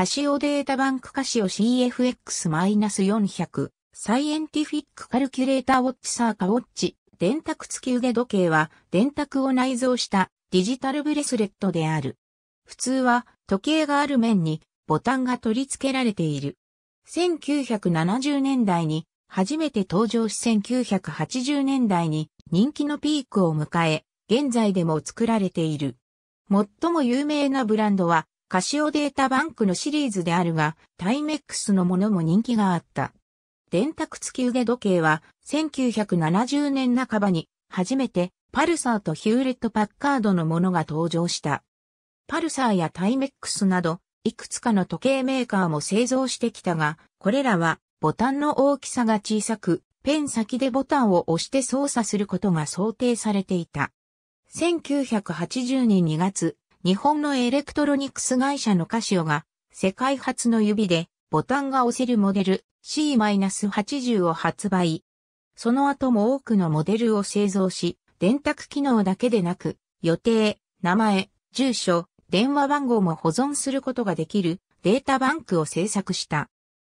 カシオデータバンクカシオ CFX-400、サイエンティフィックカルキュレーターウォッチサーカウォッチ、電卓付き腕時計は、電卓を内蔵したデジタルブレスレットである。普通は、時計がある面に、ボタンが取り付けられている。1970年代に、初めて登場し1980年代に人気のピークを迎え、現在でも作られている。最も有名なブランドはカシオデータバンクのシリーズであるが、タイメックスのものも人気があった。電卓付き腕時計は、1970年半ばに、初めて、パルサーとヒューレット・パッカードのものが登場した。パルサーやタイメックスなど、いくつかの時計メーカーも製造してきたが、これらは、ボタンの大きさが小さく、ペン先でボタンを押して操作することが想定されていた。1980年2月、日本のエレクトロニクス会社のカシオが、世界初の指で、ボタンが押せるモデル C-80 を発売。その後も多くのモデルを製造し、電卓機能だけでなく、予定、名前、住所、電話番号も保存することができるデータバンクを制作した。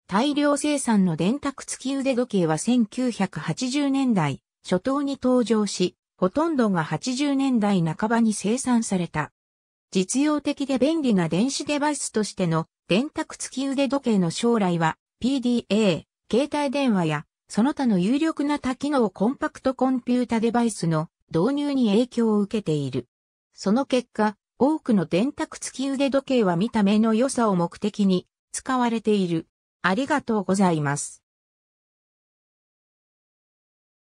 大量生産の電卓付き腕時計は1980年代初頭に登場し、ほとんどが80年代半ばに生産された。実用的で便利な電子デバイスとしての電卓付き腕時計の将来は PDA、携帯電話やその他の有力な多機能コンパクトコンピュータデバイスの導入に影響を受けている。その結果、多くの電卓付き腕時計は見た目の良さを目的に使われている。ありがとうございます。